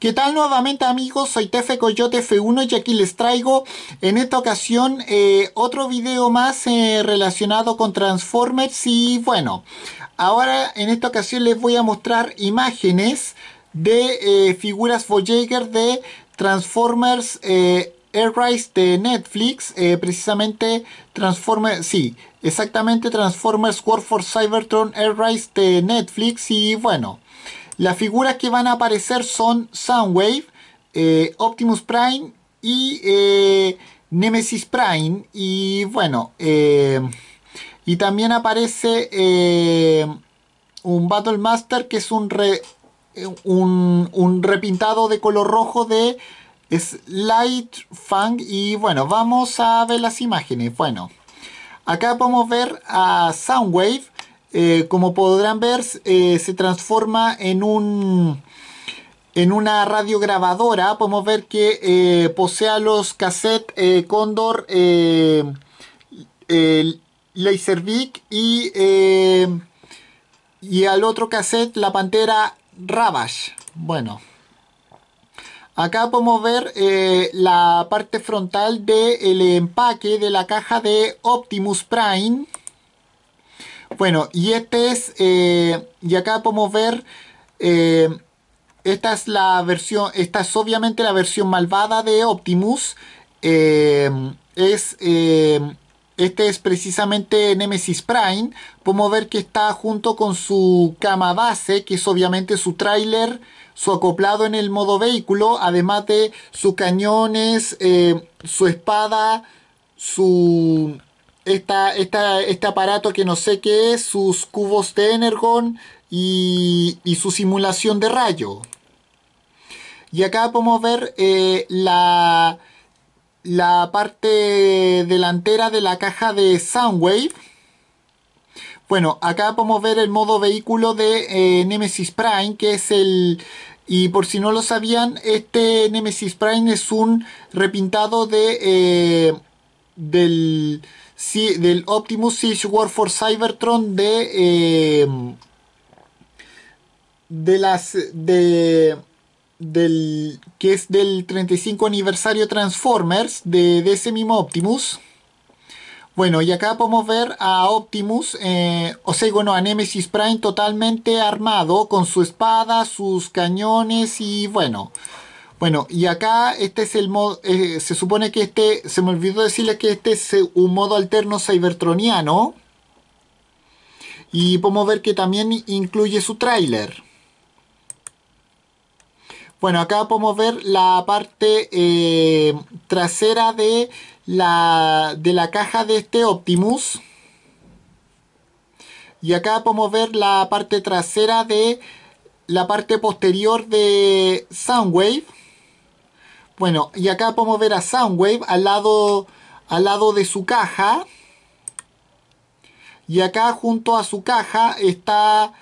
¿Qué tal nuevamente amigos? Soy Tefe Coyote F1 y aquí les traigo en esta ocasión eh, otro video más eh, relacionado con Transformers y bueno, ahora en esta ocasión les voy a mostrar imágenes de eh, figuras Voyager de Transformers Air Rise de Netflix, precisamente Transformers, sí, exactamente Transformers War for Cybertron Air Rise de Netflix y bueno... Las figuras que van a aparecer son Soundwave, eh, Optimus Prime y eh, Nemesis Prime. Y bueno, eh, y también aparece un Battle Master que es un, un, repintado de color rojo de Light Fang. Y bueno, vamos a ver las imágenes. Bueno, acá podemos ver a Soundwave eh, como podrán ver, eh, se transforma en un en una radiograbadora. Podemos ver que eh, posea los cassettes eh, Condor Laservic y, y al otro cassette la pantera Ravage. Bueno. Acá podemos ver la parte frontal del empaque de la caja de Optimus Prime. Bueno, y este es, eh, y acá podemos ver, eh, esta es la versión, esta es obviamente la versión malvada de Optimus. Eh, es, este es precisamente Nemesis Prime. Podemos ver que está junto con su cama base, que es obviamente su tráiler, su acoplado en el modo vehículo, además de sus cañones, su espada, su esta, este aparato que no sé qué es, sus cubos de Energon y, su simulación de rayo. Y acá podemos ver eh, la, la parte delantera de la caja de Soundwave. Bueno, acá podemos ver el modo vehículo de eh, Nemesis Prime, que es el... Y por si no lo sabían, este Nemesis Prime es un repintado de... Eh, del sí, del Optimus Siege War for Cybertron de eh, de las de del que es del 35 aniversario Transformers de, de ese mismo Optimus. Bueno, y acá podemos ver a Optimus, eh, o sea, bueno, a Nemesis Prime totalmente armado con su espada, sus cañones y bueno, bueno, y acá este es el modo, eh, se supone que este, se me olvidó decirles que este es eh, un modo alterno cybertroniano. Y podemos ver que también incluye su tráiler. Bueno, acá podemos ver la parte eh, trasera de de la caja de este Optimus. Y acá podemos ver la parte trasera de la parte posterior de Soundwave. Bueno, y acá podemos ver a Soundwave al lado, al lado de su caja. Y acá junto a su caja está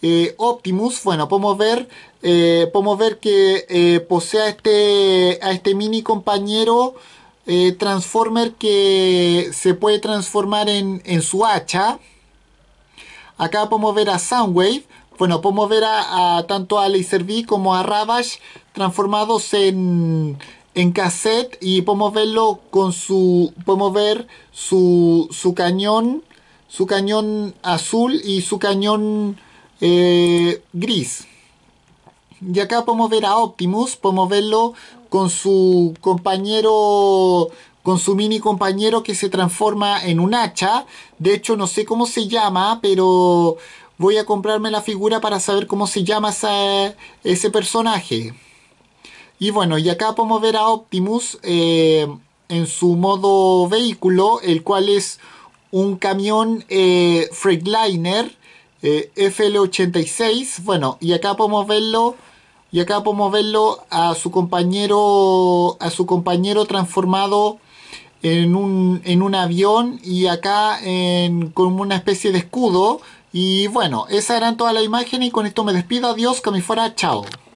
eh, Optimus. Bueno, podemos ver, eh, podemos ver que eh, posee a este, a este mini compañero Transformer que se puede transformar en, en su hacha. Acá podemos ver a Soundwave. Bueno, podemos ver a, tanto a laserbeak como a Ravage transformados en, en cassette y podemos verlo con su podemos ver su, su cañón su cañón azul y su cañón eh, gris y acá podemos ver a Optimus podemos verlo con su compañero con su mini compañero que se transforma en un hacha de hecho no sé cómo se llama pero voy a comprarme la figura para saber cómo se llama ese personaje. Y bueno, y acá podemos ver a Optimus eh, en su modo vehículo, el cual es un camión eh, Freightliner eh, FL86. Bueno, y acá podemos verlo. Y acá podemos verlo a su compañero. A su compañero transformado en un, avión. Y acá con una especie de escudo. Y bueno, esa era toda la imagen y con esto me despido. Adiós, que me fuera. Chao.